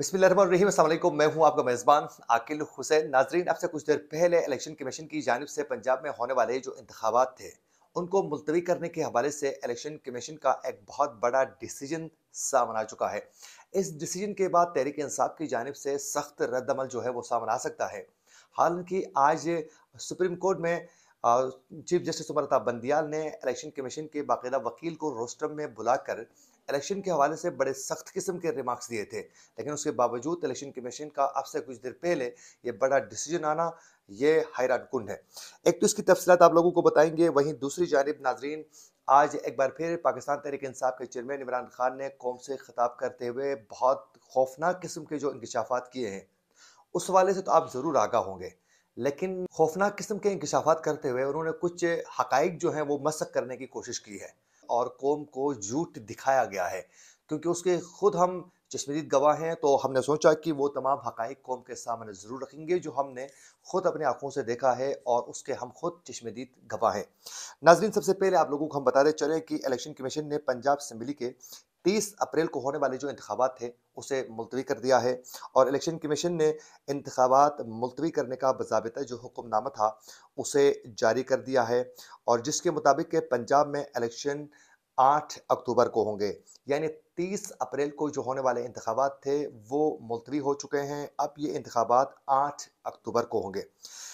बिस्मिल्लाम मैं हूं आपका मेज़बान आकिल हुसैन नाजरीन अब से कुछ देर पहले इलेक्शन कमीशन की जानब से पंजाब में होने वाले जो इंतबात थे उनको मुलतवी करने के हवाले से इलेक्शन कमीशन का एक बहुत बड़ा डिसीजन सामने आ चुका है इस डिसीजन के बाद तहरीक इंसाफ की जानब से सख्त रद्दमल जो है वो सामने आ सकता है हालांकि आज सुप्रीम कोर्ट में चीफ जस्टिस उमर अताब बंदियाल ने इलेक्शन कमीशन के बाकायदा वकील को रोस्टम में बुलाकर इलेक्शन के हवाले से बड़े सख्त किस्म के रिमार्क्स दिए थे लेकिन उसके बावजूद इलेक्शन कमीशन का अब से कुछ देर पहले ये बड़ा डिसीजन आना ये हैरान कन है एक तो इसकी तफसलत आप लोगों को बताएंगे वहीं दूसरी जानब नाजरीन आज एक बार फिर पाकिस्तान तहरीक इंसाफ के चेयरमैन इमरान खान ने कौम से खिताब करते हुए बहुत खौफनाक किस्म के जो इंकशाफात किए हैं उस हवाले से तो आप ज़रूर आगाह होंगे लेकिन खौफनाक किस्म के इंकशाफात करते हुए उन्होंने कुछ हकाइक जो हैं वो मशक करने की कोशिश की है और कौम को झूठ दिखाया गया है क्योंकि उसके खुद हम चश्मदीद गवाह हैं तो हमने सोचा कि वो तमाम हकाइक कौम के सामने ज़रूर रखेंगे जो हमने खुद अपनी आंखों से देखा है और उसके हम खुद चश्मदीद गवाह हैं नाजरीन सबसे पहले आप लोगों को हम बताते चलें कि इलेक्शन कमीशन ने पंजाब असम्बली के तीस अप्रैल को होने वाले जो इंतबात थे उसे मुलतवी कर दिया है और इलेक्शन कमीशन ने इंतबात मुलतवी करने का बजाबता जो हुक्मनामा था उसे जारी कर दिया है और जिसके मुताबिक पंजाब में इलेक्शन आठ अक्टूबर को होंगे यानी तीस अप्रैल को जो होने वाले इंतबात थे वो मुलतवी हो चुके हैं अब ये इंतबात आठ अक्टूबर को होंगे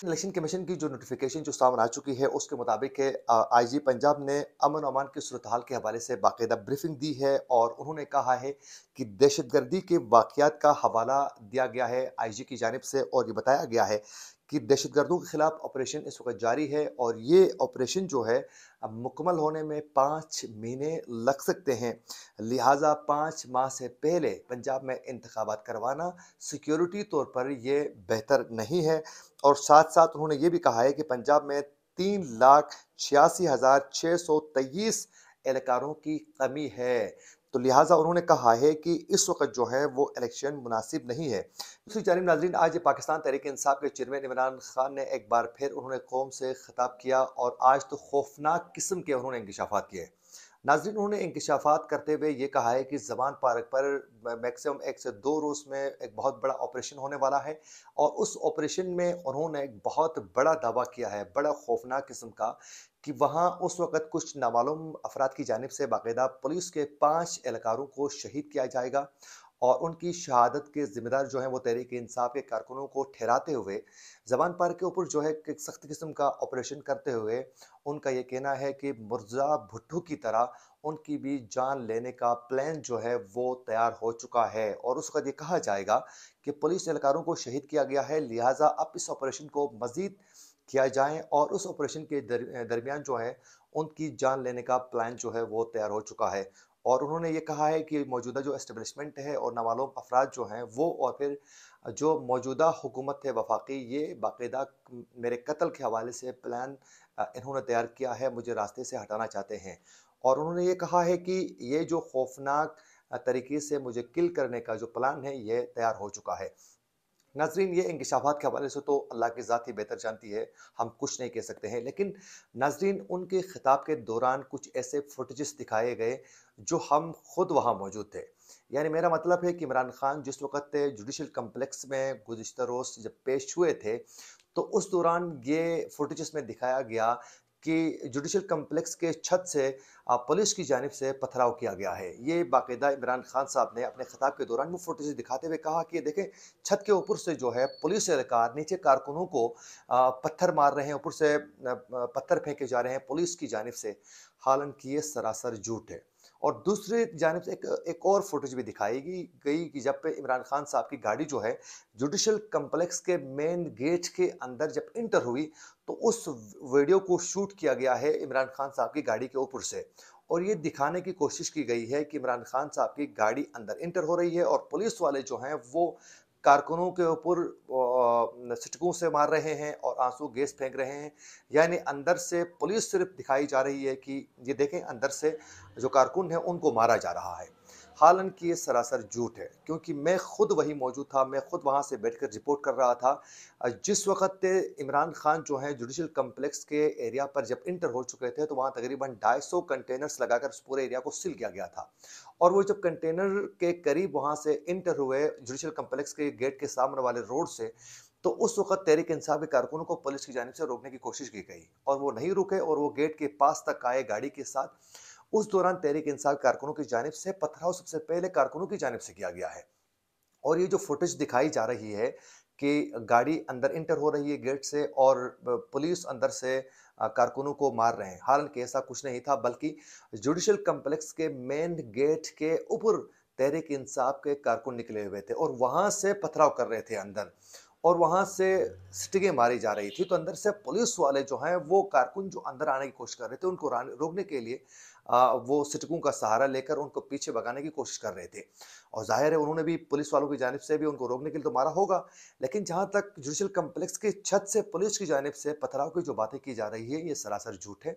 इलेक्शन कमीशन की जो नोटिफिकेशन जो सामने आ चुकी है उसके मुताबिक है आईजी पंजाब ने अमन अमान की सूरत हाल के हवाले से बाकायदा ब्रीफिंग दी है और उन्होंने कहा है कि दहशत गर्दी के वाकियात का हवाला दिया गया है आई जी की जानब से और ये बताया गया है कि दहशत गर्दों के ख़िलाफ़ ऑपरेशन इस वक्त जारी है और ये ऑपरेशन जो है मुकमल होने में पाँच महीने लग सकते हैं लिहाजा पाँच माह से पहले पंजाब में इंतबात करवाना सिक्योरिटी तौर पर यह बेहतर नहीं नहीं है और साथ साथ उन्होंने ये भी कहा है कि पंजाब में तीन लाख छियासी हज़ार छः सौ तेईस एहलकारों की कमी है तो लिहाजा उन्होंने कहा है कि इस वक्त जो है वो इलेक्शन मुनासिब नहीं है दूसरी जानब नाजरीन आज पाकिस्तान तहरीक इंसाफ के चेयरमैन इमरान खान ने एक बार फिर उन्होंने कौम से खताब किया और आज तो खौफनाक किस्म के उन्होंने इंकशाफा किए नाजरीन उन्होंने इंकशाफात करते हुए ये कहा है कि जबान पार्क पर मैक्सिमम एक से दो रोज़ में एक बहुत बड़ा ऑपरेशन होने वाला है और उस ऑपरेशन में उन्होंने एक बहुत बड़ा दावा किया है बड़ा खौफनाक किस्म का कि वहाँ उस वक़्त कुछ नामालूम अफराद की जानब से बाकायदा पुलिस के पाँच एहलकारों को शहीद किया जाएगा और उनकी शहादत के जिम्मेदार जो है वो तहरीक इंसाफ के कारकुनों को ठहराते हुए जबान पार के ऊपर जो है एक सख्त किस्म का ऑपरेशन करते हुए उनका ये कहना है कि मुर्जा भुट्टू की तरह उनकी भी जान लेने का प्लान जो है वो तैयार हो चुका है और उस वक्त ये कहा जाएगा कि पुलिस एहलकारों को शहीद किया गया है लिहाजा अब इस ऑपरेशन को मज़ीद किया जाए और उस ऑपरेशन के दर, दरमियान जो है उनकी जान लेने का प्लान जो है वो तैयार हो चुका है और उन्होंने ये कहा है कि मौजूदा जो इस्टबलिशमेंट है और नवालों अफराद जो हैं वो और फिर जो मौजूदा हुकूमत है वफाकी ये बाकायदा मेरे कत्ल के हवाले से प्लान इन्होंने तैयार किया है मुझे रास्ते से हटाना चाहते हैं और उन्होंने ये कहा है कि ये जो खौफनाक तरीके से मुझे किल करने का जो प्लान है ये तैयार हो चुका है नाजरीन ये इंकशाफात के हवाले से तो अल्लाह की ज़ात ही बेहतर जानती है हम कुछ नहीं कह सकते हैं लेकिन नाजरीन उनके ख़िताब के दौरान कुछ ऐसे फुटेज़ दिखाए गए जो हम खुद वहाँ मौजूद थे यानी मेरा मतलब है कि इमरान खान जिस वक्त जुडिशल कम्प्लेक्स में गुजशत रोज़ जब पेश हुए थे तो उस दौरान ये फुटेज़ में दिखाया गया कि जुडिशल कम्प्लेक्स के छत से पुलिस की जानब से पथराव किया गया है ये बाकायदा इमरान खान साहब ने अपने खिताब के दौरान वो फोटोज दिखाते हुए कहा कि देखें छत के ऊपर से जो है पुलिस एहलकार नीचे कारकुनों को पत्थर मार रहे हैं ऊपर से पत्थर फेंके जा रहे हैं पुलिस की जानब से हालांकि ये सरासर झूठ है और दूसरी जानब एक एक और फुटेज भी दिखाई गई कि जब पे इमरान खान साहब की गाड़ी जो है जुडिशल कम्प्लेक्स के मेन गेट के अंदर जब इंटर हुई तो उस वीडियो को शूट किया गया है इमरान खान साहब की गाड़ी के ऊपर से और ये दिखाने की कोशिश की गई है कि इमरान खान साहब की गाड़ी अंदर इंटर हो रही है और पुलिस वाले जो हैं वो कारकुनों के ऊपर सिटकों से मार रहे हैं और आंसू गैस फेंक रहे हैं यानी अंदर से पुलिस सिर्फ दिखाई जा रही है कि ये देखें अंदर से जो कारकुन है उनको मारा जा रहा है हालांकि ये सरासर झूठ है क्योंकि मैं खुद वही मौजूद था मैं खुद वहाँ से बैठकर रिपोर्ट कर रहा था जिस वक्त इमरान खान जो हैं जुडिशल कम्प्लेक्स के एरिया पर जब इंटर हो चुके थे तो वहाँ तकरीबन ढाई सौ कंटेनर्स लगाकर उस पूरे एरिया को सील किया गया था और वो जब कंटेनर के करीब वहाँ से इंटर हुए जुडिशल कम्प्लेक्स के गेट के सामने वाले रोड से तो उस वक्त तहरीक इंसाफ के कारकुनों को पुलिस की जानब से रोकने की कोशिश की गई और वो नहीं रुके और वो गेट के पास तक आए गाड़ी के साथ उस दौरान तहरीक इंसाफ कारकुनों की जानब से पथराव सबसे पहले कारकुनों की जानब से किया गया है और ये जो फुटेज दिखाई जा रही है कि गाड़ी अंदर इंटर हो रही है गेट से और पुलिस अंदर से कारकुनों को मार रहे हैं हालांकि ऐसा कुछ नहीं था बल्कि जुडिशल कम्प्लेक्स के मेन गेट के ऊपर तहरीक इंसाफ के कारकुन निकले हुए थे और वहाँ से पथराव कर रहे थे अंदर और वहाँ से स्टिकें मारी जा रही थी तो अंदर से पुलिस वाले जो हैं वो कारकुन जो अंदर आने की कोशिश कर रहे थे उनको रोकने के लिए वो सिटकों का सहारा लेकर उनको पीछे भगाने की कोशिश कर रहे थे और जाहिर है उन्होंने भी पुलिस वालों की जानब से भी उनको रोकने के लिए तो मारा होगा लेकिन जहाँ तक जुडिशल कम्प्लेक्स की छत से पुलिस की जानब से पथराव की जो बातें की जा रही है ये सरासर झूठ है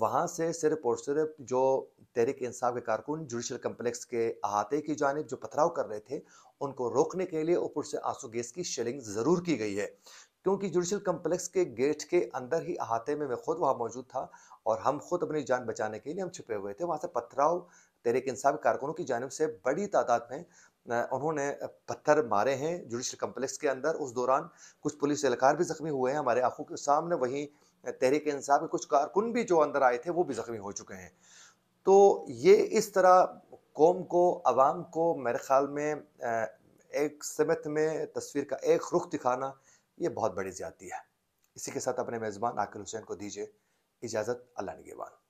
वहाँ से सिर्फ और सिर्फ जो तहरीक इंसाफ के कारकुन जुडिशल कम्प्लेक्स के अहाते की जानब जो पथराव कर रहे थे उनको रोकने के लिए ऊपर से आंसू गैस की शेलिंग ज़रूर की गई है क्योंकि जुडिशल कम्प्लेक्स के गेट के अंदर ही अहाते में मैं खुद वहाँ मौजूद था और हम खुद अपनी जान बचाने के लिए हम छिपे हुए थे वहाँ से पथराव तहरीक इंसाफ कारकुनों की जानब से बड़ी तादाद में उन्होंने पत्थर मारे हैं जुडिशल कम्प्लेक्स के अंदर उस दौरान कुछ पुलिस एहलकार भी जख्मी हुए हैं हमारे आंखों के सामने वहीं तहरीक इंसाफ के कुछ कारकुन भी जो अंदर आए थे वो भी जख्मी हो चुके हैं तो ये इस तरह कौम को आवाम को मेरे ख्याल में एक समत में तस्वीर का एक रुख दिखाना ये बहुत बड़ी ज्यादती है इसी के साथ अपने मेज़बान आकिल हुसैन को दीजिए इजाज़त अल्लाह निगेबान